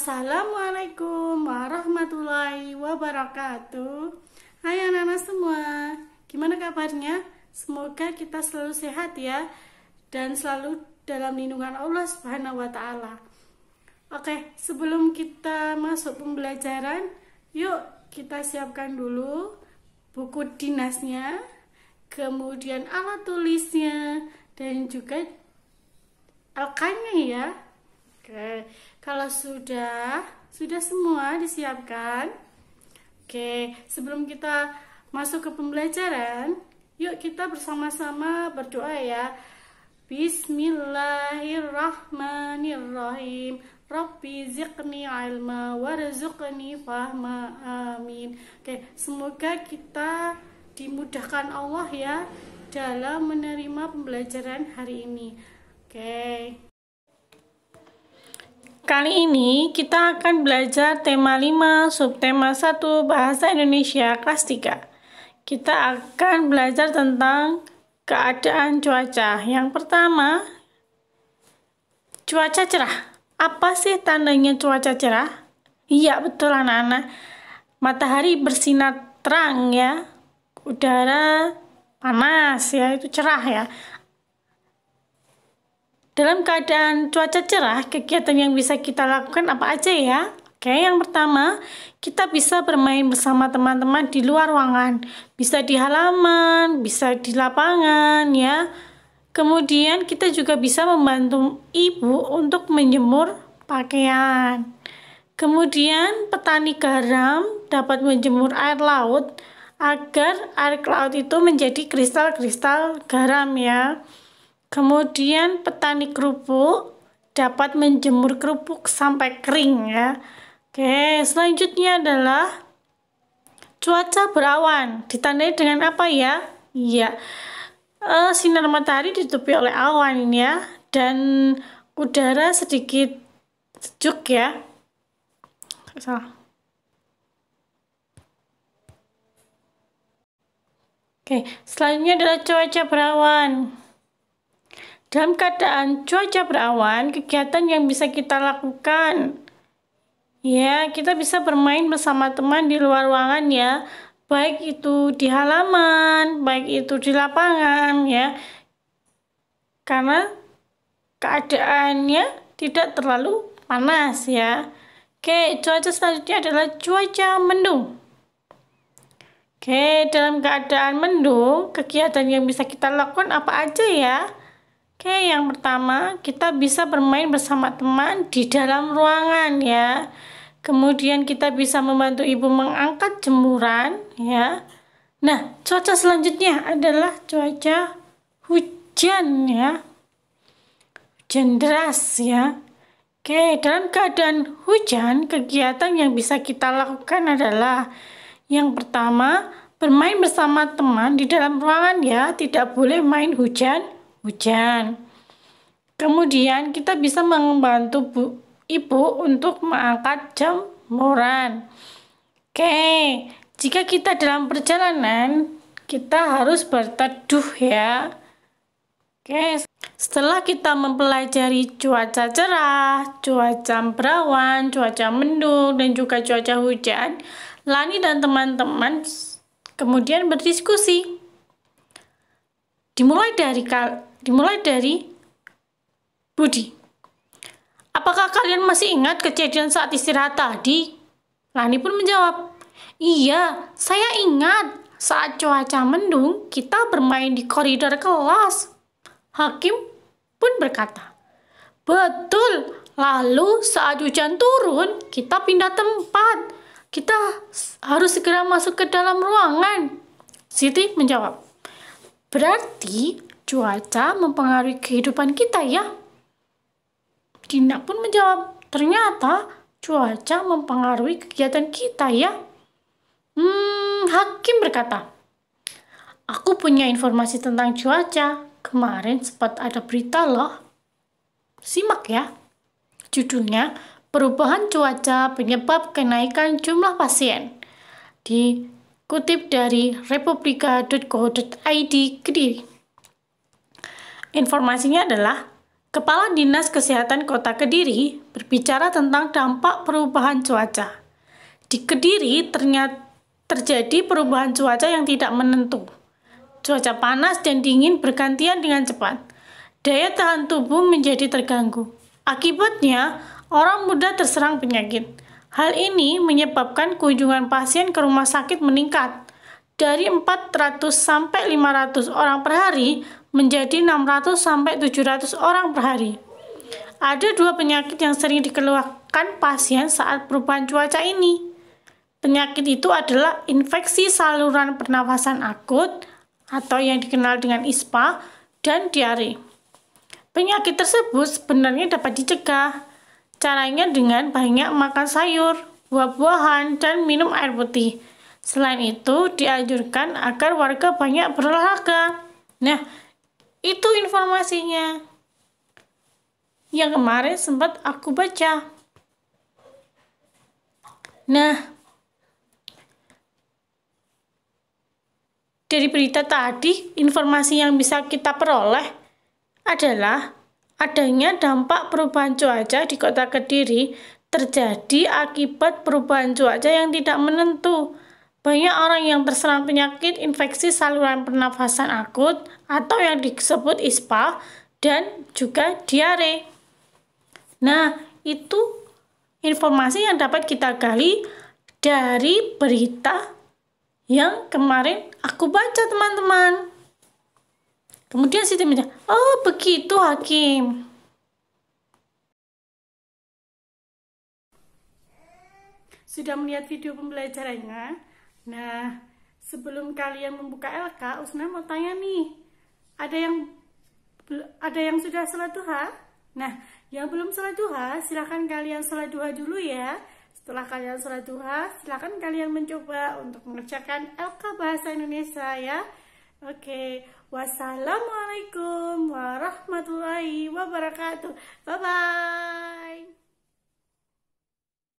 Assalamualaikum warahmatullahi wabarakatuh Hai anak-anak semua Gimana kabarnya? Semoga kita selalu sehat ya Dan selalu dalam lindungan Allah subhanahu wa ta'ala Oke, sebelum kita masuk pembelajaran Yuk kita siapkan dulu buku dinasnya Kemudian alat tulisnya Dan juga alkanya ya Oke, kalau sudah, sudah semua disiapkan. Oke, sebelum kita masuk ke pembelajaran, yuk kita bersama-sama berdoa ya. Bismillahirrahmanirrahim. Rabbi zikni ilma warzuqni fahma amin. Oke, semoga kita dimudahkan Allah ya dalam menerima pembelajaran hari ini. Oke. Okay. Kali ini kita akan belajar tema 5 subtema 1 Bahasa Indonesia kelas 3. Kita akan belajar tentang keadaan cuaca. Yang pertama, cuaca cerah. Apa sih tandanya cuaca cerah? Iya, betul anak-anak. Matahari bersinar terang ya. Udara panas ya, itu cerah ya. Dalam keadaan cuaca cerah, kegiatan yang bisa kita lakukan apa aja ya? Oke, yang pertama, kita bisa bermain bersama teman-teman di luar ruangan. Bisa di halaman, bisa di lapangan ya. Kemudian kita juga bisa membantu ibu untuk menjemur pakaian. Kemudian petani garam dapat menjemur air laut agar air laut itu menjadi kristal-kristal garam ya. Kemudian petani kerupuk dapat menjemur kerupuk sampai kering ya. Oke, selanjutnya adalah cuaca berawan. Ditandai dengan apa ya? Iya. uh, sinar matahari ditutupi oleh awan ya dan udara sedikit sejuk ya. Salah. Oke, selanjutnya adalah cuaca berawan. Dalam keadaan cuaca berawan, kegiatan yang bisa kita lakukan ya, kita bisa bermain bersama teman di luar ruangan ya, baik itu di halaman, baik itu di lapangan ya. Karena keadaannya tidak terlalu panas ya. Oke, cuaca selanjutnya adalah cuaca mendung. Oke, dalam keadaan mendung, kegiatan yang bisa kita lakukan apa aja ya? Oke, yang pertama kita bisa bermain bersama teman di dalam ruangan ya. Kemudian kita bisa membantu ibu mengangkat jemuran ya. Nah, cuaca selanjutnya adalah cuaca hujan ya. Hujan deras ya. Oke, dalam keadaan hujan, kegiatan yang bisa kita lakukan adalah yang pertama, bermain bersama teman di dalam ruangan ya, tidak boleh main hujan hujan. Kemudian kita bisa membantu bu, ibu untuk mengangkat jemuran. Oke, jika kita dalam perjalanan, kita harus berteduh ya. Oke, setelah kita mempelajari cuaca cerah, cuaca berawan, cuaca mendung, dan juga cuaca hujan, Lani dan teman-teman kemudian berdiskusi. Dimulai dari dimulai dari Budi. Apakah kalian masih ingat kejadian saat istirahat tadi? Lani pun menjawab, Iya, saya ingat saat cuaca mendung kita bermain di koridor kelas. Hakim pun berkata, Betul, lalu saat hujan turun kita pindah tempat. Kita harus segera masuk ke dalam ruangan. Siti menjawab, Berarti cuaca mempengaruhi kehidupan kita ya? Dina pun menjawab, ternyata cuaca mempengaruhi kegiatan kita ya. Hmm, Hakim berkata, aku punya informasi tentang cuaca. Kemarin sempat ada berita loh. Simak ya. Judulnya, Perubahan Cuaca Penyebab Kenaikan Jumlah Pasien. Di kutip dari republika.co.id Kediri. Informasinya adalah Kepala Dinas Kesehatan Kota Kediri berbicara tentang dampak perubahan cuaca. Di Kediri ternyata terjadi perubahan cuaca yang tidak menentu. Cuaca panas dan dingin bergantian dengan cepat. Daya tahan tubuh menjadi terganggu. Akibatnya, orang muda terserang penyakit. Hal ini menyebabkan kunjungan pasien ke rumah sakit meningkat dari 400 sampai 500 orang per hari menjadi 600 sampai 700 orang per hari. Ada dua penyakit yang sering dikeluarkan pasien saat perubahan cuaca ini. Penyakit itu adalah infeksi saluran pernafasan akut atau yang dikenal dengan ISPA dan diare. Penyakit tersebut sebenarnya dapat dicegah. Caranya dengan banyak makan sayur, buah-buahan, dan minum air putih Selain itu, dianjurkan agar warga banyak berolahraga. Nah, itu informasinya yang kemarin sempat aku baca. Nah, dari berita tadi, informasi yang bisa kita peroleh adalah adanya dampak perubahan cuaca di kota Kediri terjadi akibat perubahan cuaca yang tidak menentu banyak orang yang terserang penyakit infeksi saluran pernafasan akut atau yang disebut ISPA dan juga diare. Nah, itu informasi yang dapat kita gali dari berita yang kemarin aku baca teman-teman. Kemudian si menjawab, oh begitu Hakim. Sudah melihat video pembelajarannya? Nah, sebelum kalian membuka LK, Usna mau tanya nih, ada yang ada yang sudah sholat duha? Nah, yang belum sholat duha, silahkan kalian sholat duha dulu ya. Setelah kalian sholat duha, silahkan kalian mencoba untuk mengerjakan LK Bahasa Indonesia ya. Oke, wassalamualaikum warahmatullahi wabarakatuh. Bye-bye.